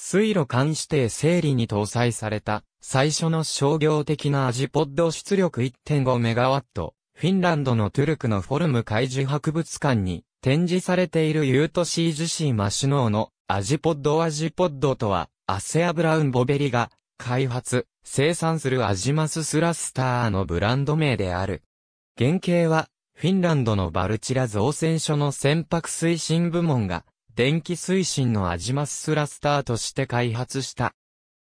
水路間指定整理に搭載された最初の商業的なアジポッド出力1 5ット。フィンランドのトゥルクのフォルム海事博物館に展示されているユートシージシーマシュノーのアジポッドアジポッドとは、アセアブラウンボベリが開発、生産するアジマススラスターのブランド名である。原型は、フィンランドのバルチラ造船所の船舶推進部門が電気推進のアジマススラスターとして開発した。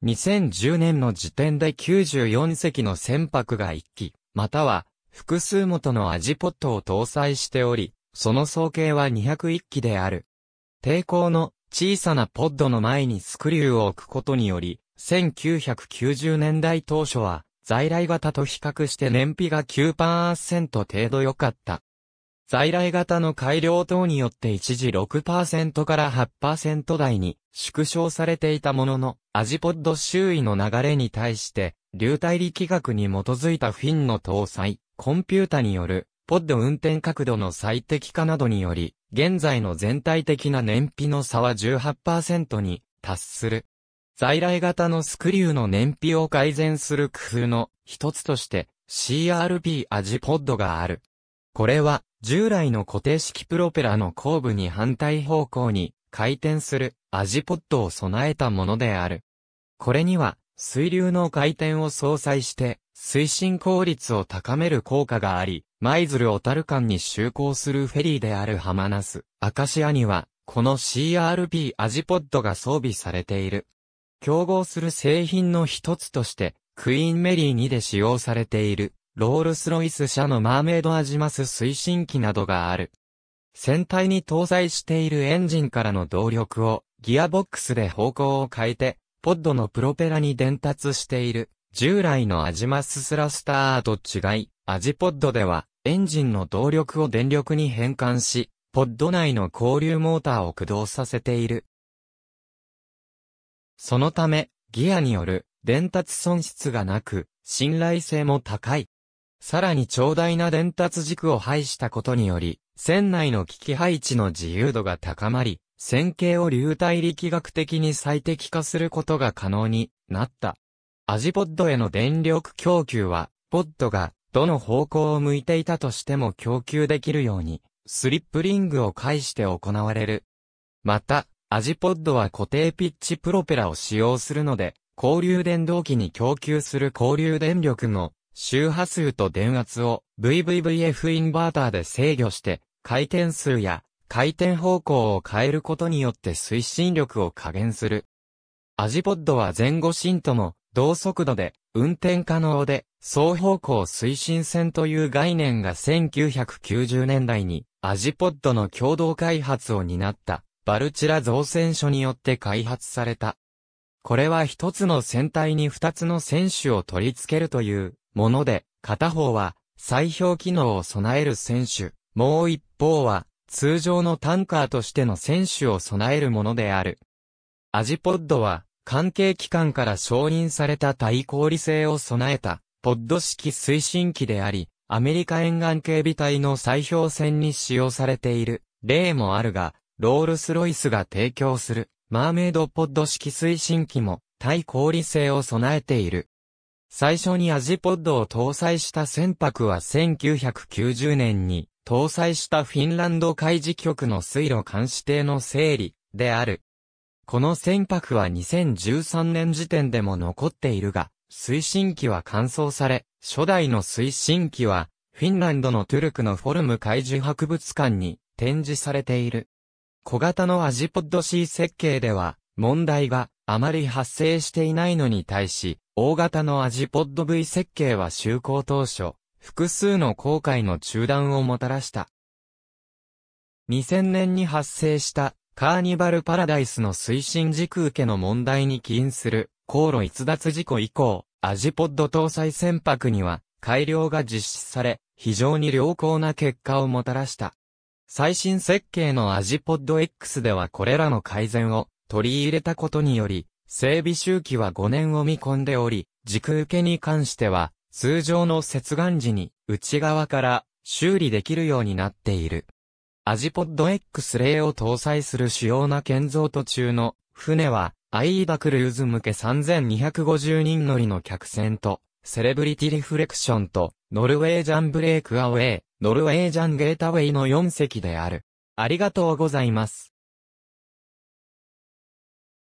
2010年の時点で94隻の船舶が1機、または複数元のアジポットを搭載しており、その総計は201機である。抵抗の小さなポッドの前にスクリューを置くことにより、1990年代当初は在来型と比較して燃費が9%程度良かった。在来型の改良等によって一時6%から8%台に縮小されていたものの、アジポッド周囲の流れに対して、流体力学に基づいたフィンの搭載、コンピュータによる、ポッド運転角度の最適化などにより、現在の全体的な燃費の差は18%に達する。在来型のスクリューの燃費を改善する工夫の一つとして CRP アジポッドがある。これは、従来の固定式プロペラの後部に反対方向に回転するアジポットを備えたものである。これには、水流の回転を相殺して、推進効率を高める効果があり、舞鶴小樽間に就航するフェリーであるハマナス、アカシアには、この CRP アジポッドが装備されている。競合する製品の一つとして、クイーンメリー2で使用されている。ロールスロイス社のマーメイドアジマス推進機などがある。船体に搭載しているエンジンからの動力をギアボックスで方向を変えて、ポッドのプロペラに伝達している、従来のアジマススラスターと違い、アジポッドでは、エンジンの動力を電力に変換し、ポッド内の交流モーターを駆動させている。そのため、ギアによる伝達損失がなく、信頼性も高い。さらに長大な伝達軸を配したことにより、船内の機器配置の自由度が高まり、線形を流体力学的に最適化することが可能になった。アジポッドへの電力供給は、ポッドがどの方向を向いていたとしても供給できるように、スリップリングを介して行われる。また、アジポッドは固定ピッチプロペラを使用するので、交流電動機に供給する交流電力も周波数と電圧を VVVF インバーターで制御して、回転数や回転方向を変えることによって推進力を加減する。アジポッドは前後進とも同速度で運転可能で双方向推進線という概念が1990年代にアジポッドの共同開発を担ったバルチラ造船所によって開発された。これは一つの船体に二つの船首を取り付けるというもので、片方は、砕氷機能を備える選手、もう一方は、通常のタンカーとしての選手を備えるものである。アジポッドは、関係機関から承認された対抗理性を備えた、ポッド式推進機であり、アメリカ沿岸警備隊の砕氷船に使用されている、例もあるが、ロールスロイスが提供する、マーメイドポッド式推進機も、対抗理性を備えている。最初にアジポッドを搭載した船舶は1990年に搭載したフィンランド海事局の水路監視艇の整理である。この船舶は2013年時点でも残っているが、推進機は乾燥され、初代の推進機はフィンランドのトゥルクのフォルム海事博物館に展示されている。小型のアジポッド C 設計では問題があまり発生していないのに対し、大型のアジポッド V 設計は就航当初、複数の航海の中断をもたらした。2000年に発生したカーニバルパラダイスの推進時空家の問題に起因する航路逸脱事故以降、アジポッド搭載船舶には改良が実施され、非常に良好な結果をもたらした。最新設計のアジポッド X ではこれらの改善を取り入れたことにより、整備周期は5年を見込んでおり、軸受けに関しては、通常の接岸時に内側から修理できるようになっている。アジポッド X0 を搭載する主要な建造途中の船は、アイーダクルーズ向け3250人乗りの客船と、セレブリティリフレクションと、ノルウェージャンブレイクアウェイ、ノルウェージャンゲータウェイの4隻である。ありがとうございます。